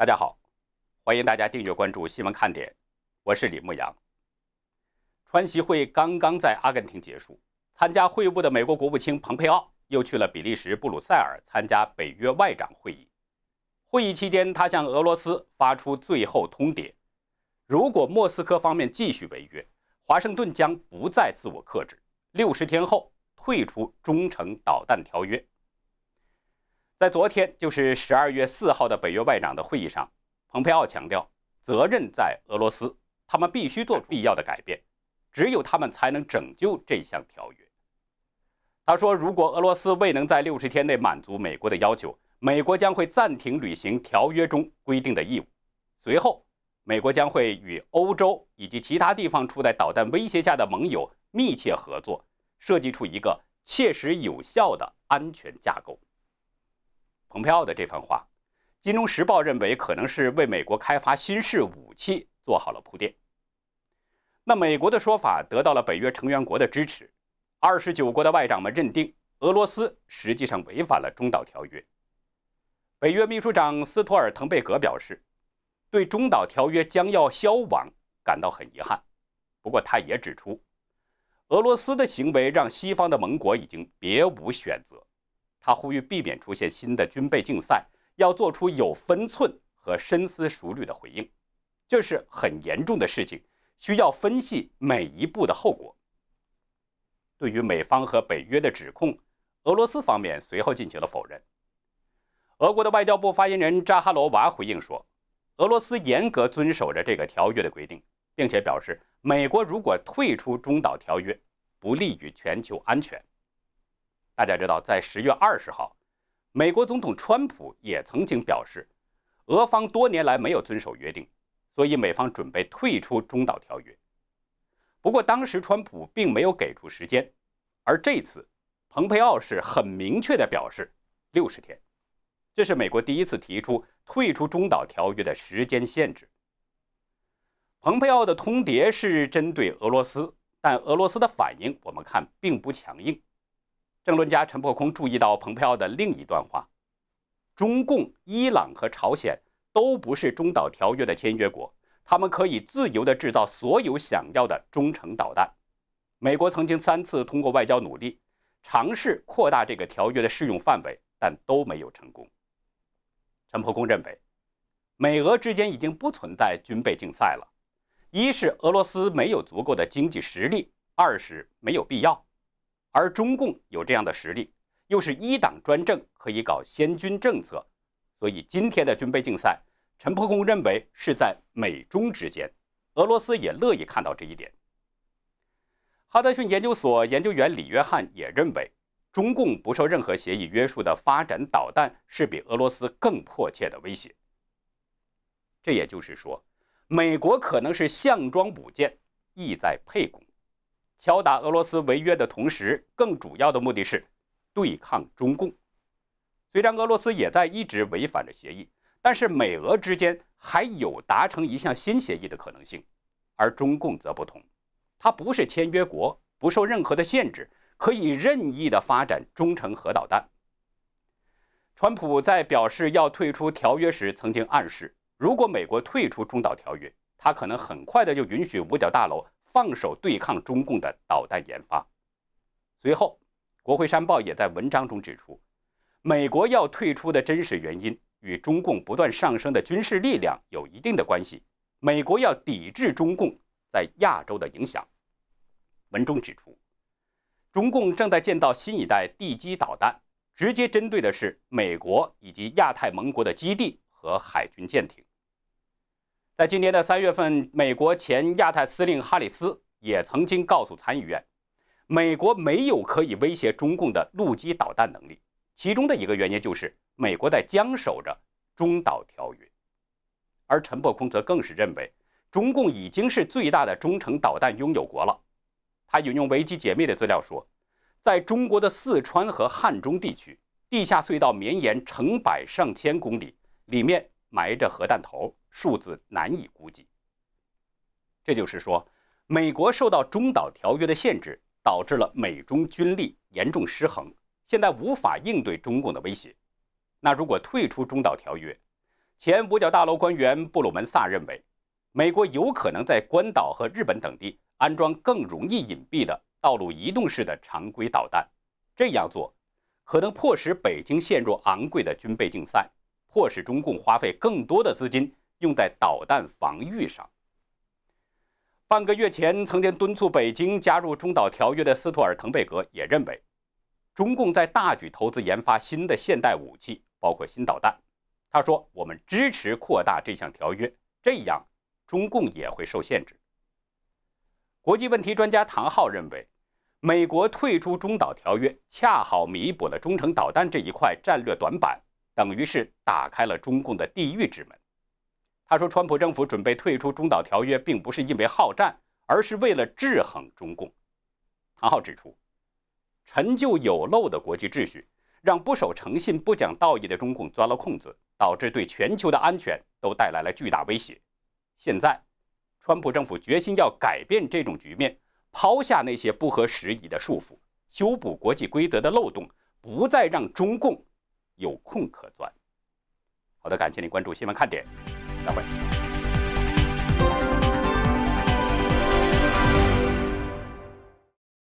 大家好，欢迎大家订阅关注新闻看点，我是李牧阳。川西会刚刚在阿根廷结束，参加会晤的美国国务卿蓬佩奥又去了比利时布鲁塞尔参加北约外长会议。会议期间，他向俄罗斯发出最后通牒：如果莫斯科方面继续违约，华盛顿将不再自我克制，六十天后退出中程导弹条约。在昨天，就是十二月四号的北约外长的会议上，蓬佩奥强调，责任在俄罗斯，他们必须做出必要的改变，只有他们才能拯救这项条约。他说，如果俄罗斯未能在六十天内满足美国的要求，美国将会暂停履行条约中规定的义务。随后，美国将会与欧洲以及其他地方处在导弹威胁下的盟友密切合作，设计出一个切实有效的安全架构。蓬佩奥的这番话，《金融时报》认为可能是为美国开发新式武器做好了铺垫。那美国的说法得到了北约成员国的支持，二十九国的外长们认定俄罗斯实际上违反了《中导条约》。北约秘书长斯托尔滕贝格表示，对《中导条约》将要消亡感到很遗憾。不过，他也指出，俄罗斯的行为让西方的盟国已经别无选择。他呼吁避免出现新的军备竞赛，要做出有分寸和深思熟虑的回应。这是很严重的事情，需要分析每一步的后果。对于美方和北约的指控，俄罗斯方面随后进行了否认。俄国的外交部发言人扎哈罗娃回应说：“俄罗斯严格遵守着这个条约的规定，并且表示，美国如果退出中导条约，不利于全球安全。”大家知道，在十月二十号，美国总统川普也曾经表示，俄方多年来没有遵守约定，所以美方准备退出中导条约。不过当时川普并没有给出时间，而这次，蓬佩奥是很明确的表示，六十天，这是美国第一次提出退出中导条约的时间限制。蓬佩奥的通牒是针对俄罗斯，但俄罗斯的反应我们看并不强硬。政论家陈破空注意到，蓬佩奥的另一段话：中共、伊朗和朝鲜都不是中导条约的签约国，他们可以自由的制造所有想要的中程导弹。美国曾经三次通过外交努力，尝试扩大这个条约的适用范围，但都没有成功。陈破空认为，美俄之间已经不存在军备竞赛了。一是俄罗斯没有足够的经济实力，二是没有必要。而中共有这样的实力，又是一党专政，可以搞先军政策，所以今天的军备竞赛，陈破公认为是在美中之间，俄罗斯也乐意看到这一点。哈德逊研究所研究员李约翰也认为，中共不受任何协议约束的发展导弹，是比俄罗斯更迫切的威胁。这也就是说，美国可能是项庄舞剑，意在沛公。敲打俄罗斯违约的同时，更主要的目的是对抗中共。虽然俄罗斯也在一直违反着协议，但是美俄之间还有达成一项新协议的可能性。而中共则不同，它不是签约国，不受任何的限制，可以任意的发展中程核导弹。川普在表示要退出条约时，曾经暗示，如果美国退出中导条约，他可能很快的就允许五角大楼。放手对抗中共的导弹研发。随后，《国会山报》也在文章中指出，美国要退出的真实原因与中共不断上升的军事力量有一定的关系。美国要抵制中共在亚洲的影响。文中指出，中共正在建造新一代地基导弹，直接针对的是美国以及亚太盟国的基地和海军舰艇。在今年的三月份，美国前亚太司令哈里斯也曾经告诉参议院，美国没有可以威胁中共的陆基导弹能力。其中的一个原因就是美国在僵守着中导条约，而陈伯空则更是认为，中共已经是最大的中程导弹拥有国了。他引用维基解密的资料说，在中国的四川和汉中地区，地下隧道绵延成百上千公里，里面。埋着核弹头，数字难以估计。这就是说，美国受到中导条约的限制，导致了美中军力严重失衡，现在无法应对中共的威胁。那如果退出中导条约，前五角大楼官员布鲁门萨认为，美国有可能在关岛和日本等地安装更容易隐蔽的道路移动式的常规导弹，这样做可能迫使北京陷入昂贵的军备竞赛。迫使中共花费更多的资金用在导弹防御上。半个月前，曾经敦促北京加入中导条约的斯图尔滕贝格也认为，中共在大举投资研发新的现代武器，包括新导弹。他说：“我们支持扩大这项条约，这样中共也会受限制。”国际问题专家唐浩认为，美国退出中导条约恰好弥补了中程导弹这一块战略短板。等于是打开了中共的地狱之门。他说，川普政府准备退出中导条约，并不是因为好战，而是为了制衡中共。唐浩指出，陈旧有漏的国际秩序，让不守诚信、不讲道义的中共钻了空子，导致对全球的安全都带来了巨大威胁。现在，川普政府决心要改变这种局面，抛下那些不合时宜的束缚，修补国际规则的漏洞，不再让中共。有空可钻。好的，感谢您关注新闻看点，再会。